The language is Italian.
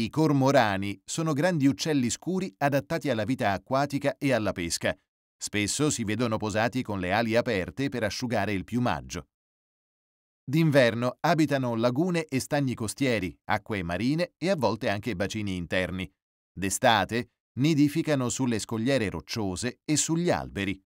I cormorani sono grandi uccelli scuri adattati alla vita acquatica e alla pesca. Spesso si vedono posati con le ali aperte per asciugare il piumaggio. D'inverno abitano lagune e stagni costieri, acque marine e a volte anche bacini interni. D'estate nidificano sulle scogliere rocciose e sugli alberi.